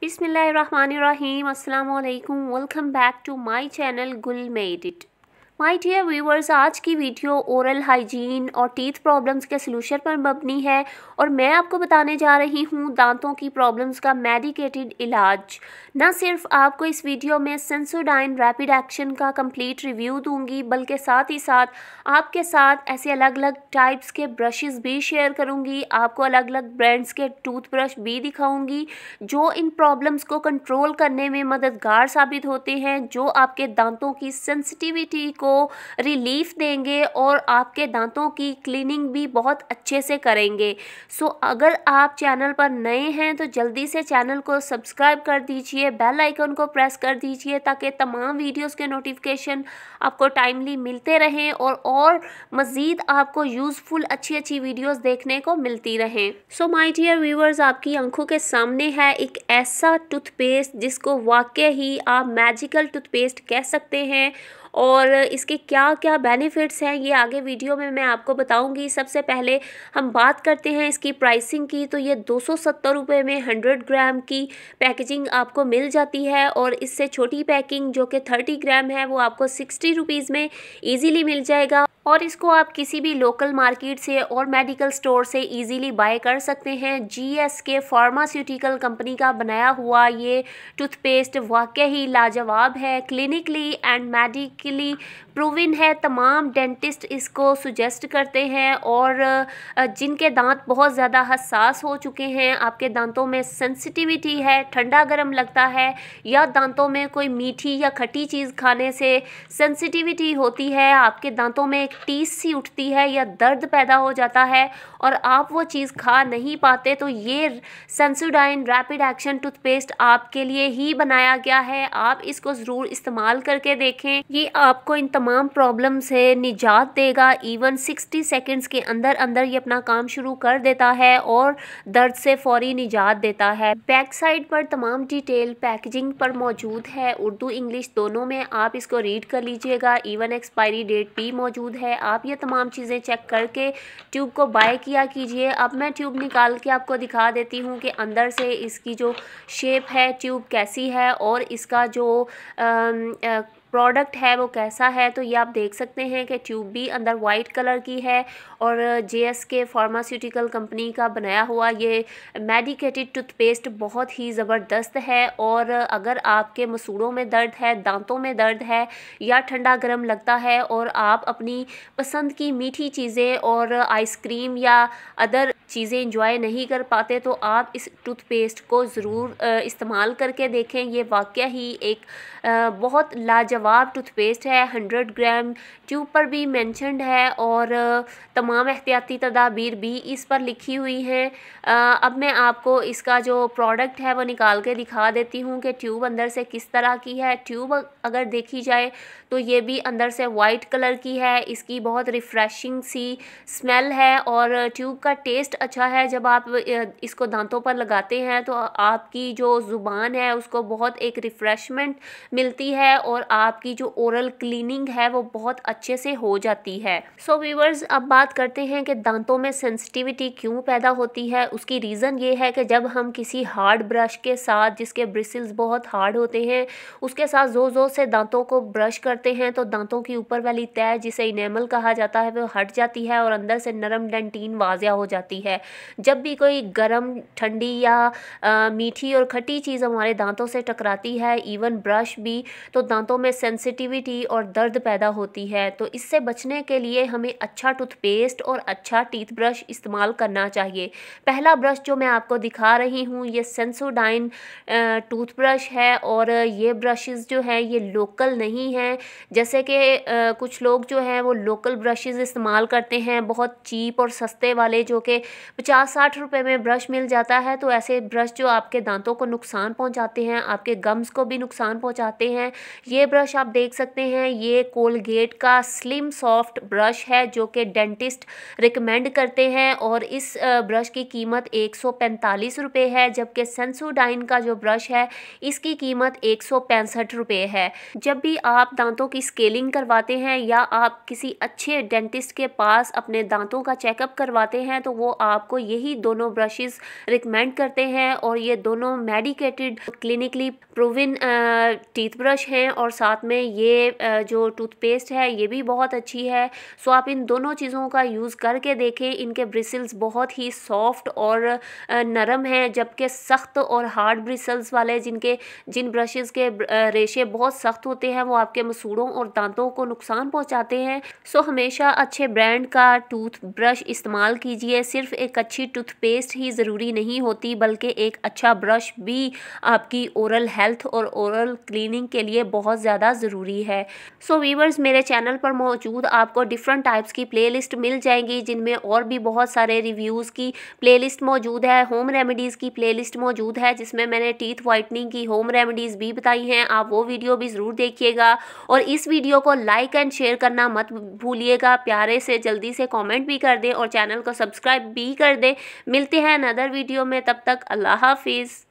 Rahim. Assalamu alaikum. Welcome back to my channel Gul Made It. My dear viewers आज की video oral hygiene और teeth problems के solution पर मबनी है और मैं आपको बताने जा रही हूँ दांतों की प्रॉब्लम्स का मेडिकेटेड इलाज न सिर्फ आपको इस वीडियो में सेंसोडाइन रैपिड एक्शन का कंप्लीट रिव्यू दूंगी बल्कि साथ ही साथ आपके साथ ऐसे अलग अलग टाइप्स के ब्रशेज़ भी शेयर करूँगी आपको अलग अलग ब्रांड्स के टूथब्रश भी दिखाऊँगी जो इन प्रॉब्लम्स को कंट्रोल करने में मददगार साबित होते हैं जो आपके दांतों की सेंसिटिविटी को आपको रिलीफ देंगे और आपके दांतों की क्लीनिंग भी बहुत अच्छे से करेंगे सो अगर आप चैनल पर नए हैं तो जल्दी से चैनल को सब्सक्राइब कर दीजिए बेल आइकन को प्रेस कर दीजिए ताकि तमाम वीडियोस के नोटिफिकेशन आपको टाइमली मिलते रहें और और मज़ीद आपको यूज़फुल अच्छी अच्छी वीडियोस देखने को मिलती रहें सो माय डियर व्यूवर्स आपकी आंखों के सामने है एक ऐसा टूथपेस्ट जिसको वाकई ही आप मैजिकल टूथपेस्ट कह सकते हैं और इसके क्या क्या बेनिफिट्स हैं ये आगे वीडियो में मैं आपको बताऊंगी सबसे पहले हम बात करते हैं इसकी प्राइसिंग की तो ये दो सौ में हंड्रेड ग्राम की पैकेजिंग आपको मिल जाती है और इससे छोटी पैकिंग जो कि थर्टी ग्राम है वो आपको सिक्सटी रुपीज़ में ईजीली मिल जाएगा और इसको आप किसी भी लोकल मार्केट से और मेडिकल स्टोर से इजीली बाय कर सकते हैं G S K pharmaceutical company का बनाया हुआ ये टूथपेस्ट वाकई ही लाजवाब है क्लिनिकली एंड मेडिकली प्रूविन है तमाम डेंटिस्ट इसको सुजेस्ट करते हैं और जिनके दांत बहुत ज़्यादा हसास हो चुके हैं आपके दांतों में सेंसिटिविटी है ठंडा गर्म लगता है या दांतों में कोई मीठी या खटी चीज़ खाने से सेंसिटिविटी होती है आपके दांतों में एक टीस सी उठती है या दर्द पैदा हो जाता है और आप वो चीज़ खा नहीं पाते तो ये सेंसुडाइन रैपिड एक्शन टूथपेस्ट आपके लिए ही बनाया गया है आप इसको ज़रूर इस्तेमाल करके देखें ये आपको इन तमाम तमाम प्रॉब्लम से निजात देगा इवन 60 सेकंड्स के अंदर अंदर ये अपना काम शुरू कर देता है और दर्द से फौरी निजात देता है बैक साइड पर तमाम डिटेल पैकेजिंग पर मौजूद है उर्दू इंग्लिश दोनों में आप इसको रीड कर लीजिएगा इवन एक्सपायरी डेट भी मौजूद है आप ये तमाम चीज़ें चेक करके ट्यूब को बाय किया कीजिए अब मैं ट्यूब निकाल के आपको दिखा देती हूँ कि अंदर से इसकी जो शेप है ट्यूब कैसी है और इसका जो आ, आ, प्रोडक्ट है वो कैसा है तो ये आप देख सकते हैं कि ट्यूब भी अंदर वाइट कलर की है और G S K pharmaceutical company का बनाया हुआ ये मेडिकेटेड टूथपेस्ट बहुत ही ज़बरदस्त है और अगर आपके मसूड़ों में दर्द है दांतों में दर्द है या ठंडा गर्म लगता है और आप अपनी पसंद की मीठी चीज़ें और आइसक्रीम या अदर चीज़ें इंजॉय नहीं कर पाते तो आप इस टूथपेस्ट को ज़रूर इस्तेमाल करके देखें ये वाक़ ही एक बहुत लाजवाब टूथपेस्ट है हंड्रेड ग्राम ट्यूब पर भी मैंशनड है और तमाम एहतियाती तदाबीर भी इस पर लिखी हुई हैं अब मैं आपको इसका जो प्रोडक्ट है वो निकाल के दिखा देती हूँ कि ट्यूब अंदर से किस तरह की है ट्यूब अगर देखी जाए तो ये भी अंदर से वाइट कलर की है इसकी बहुत रिफ़्रेशिंग सी स्मेल है और ट्यूब का टेस्ट अच्छा है जब आप इसको दांतों पर लगाते हैं तो आपकी जो ज़ुबान है उसको बहुत एक रिफ़्रेशमेंट मिलती है और आपकी जो ओरल क्लीनिंग है वो बहुत अच्छे से हो जाती है सो so, व्यूवर्स अब बात करते हैं कि दांतों में सेंसिटिविटी क्यों पैदा होती है उसकी रीज़न ये है कि जब हम किसी हार्ड ब्रश के साथ जिसके ब्रिसल्स बहुत हार्ड होते हैं उसके साथ ज़ोर ज़ोर से दांतों को ब्रश करते हैं तो दांतों की ऊपर वाली तय जिसे इनेमल कहा जाता है वो हट जाती है और अंदर से नरम डेंटीन वाजिया हो जाती है है जब भी कोई गर्म ठंडी या आ, मीठी और खट्टी चीज़ हमारे दांतों से टकराती है इवन ब्रश भी तो दांतों में सेंसिटिविटी और दर्द पैदा होती है तो इससे बचने के लिए हमें अच्छा टूथपेस्ट और अच्छा टीथ ब्रश इस्तेमाल करना चाहिए पहला ब्रश जो मैं आपको दिखा रही हूँ ये सेंसोडाइन टूथब्रश है और ये ब्रशेज़ जो हैं ये लोकल नहीं हैं जैसे कि कुछ लोग जो हैं वो लोकल ब्रशेज़ इस्तेमाल करते हैं बहुत चीप और सस्ते वाले जो कि पचास साठ रुपये में ब्रश मिल जाता है तो ऐसे ब्रश जो आपके दांतों को नुकसान पहुंचाते हैं आपके गम्स को भी नुकसान पहुंचाते हैं ये ब्रश आप देख सकते हैं ये कोलगेट का स्लिम सॉफ्ट ब्रश है जो कि डेंटिस्ट रिकमेंड करते हैं और इस ब्रश की कीमत एक सौ है जबकि सेंसोडाइन का जो ब्रश है इसकी कीमत एक सौ है जब भी आप दांतों की स्केलिंग करवाते हैं या आप किसी अच्छे डेंटिस्ट के पास अपने दांतों का चेकअप करवाते हैं तो वो आप आपको यही दोनों ब्रशेस रिकमेंड करते हैं और ये दोनों medicated clinically proven teeth brush हैं और साथ में ये जो टूथपेस्ट है ये भी बहुत अच्छी है सो आप इन दोनों चीज़ों का यूज़ करके देखें इनके ब्रिसल्स बहुत ही सॉफ्ट और नरम हैं जबकि सख्त और हार्ड ब्रिसल्स वाले जिनके जिन ब्रशेज़ के रेशे बहुत सख्त होते हैं वो आपके मसूड़ों और दांतों को नुकसान पहुंचाते हैं सो हमेशा अच्छे ब्रांड का टूथ ब्रश इस्तेमाल कीजिए सिर्फ एक अच्छी टूथपेस्ट ही ज़रूरी नहीं होती बल्कि एक अच्छा ब्रश भी आपकी ओरल हेल्थ और ओरल क्लीनिंग के लिए बहुत ज़्यादा ज़रूरी है सो so, वीवर्स मेरे चैनल पर मौजूद आपको डिफरेंट टाइप्स की प्ले मिल जाएंगी जिनमें और भी बहुत सारे रिव्यूज़ की प्ले मौजूद है होम रेमडीज़ की प्ले मौजूद है जिसमें मैंने टीथ वाइटनिंग की होम रेमडीज़ भी बताई हैं आप वो वीडियो भी ज़रूर देखिएगा और इस वीडियो को लाइक एंड शेयर करना मत भूलिएगा प्यारे से जल्दी से कॉमेंट भी कर दें और चैनल को सब्सक्राइब भी फ्री कर दें मिलते हैं अनदर वीडियो में तब तक अल्लाह हाफिज़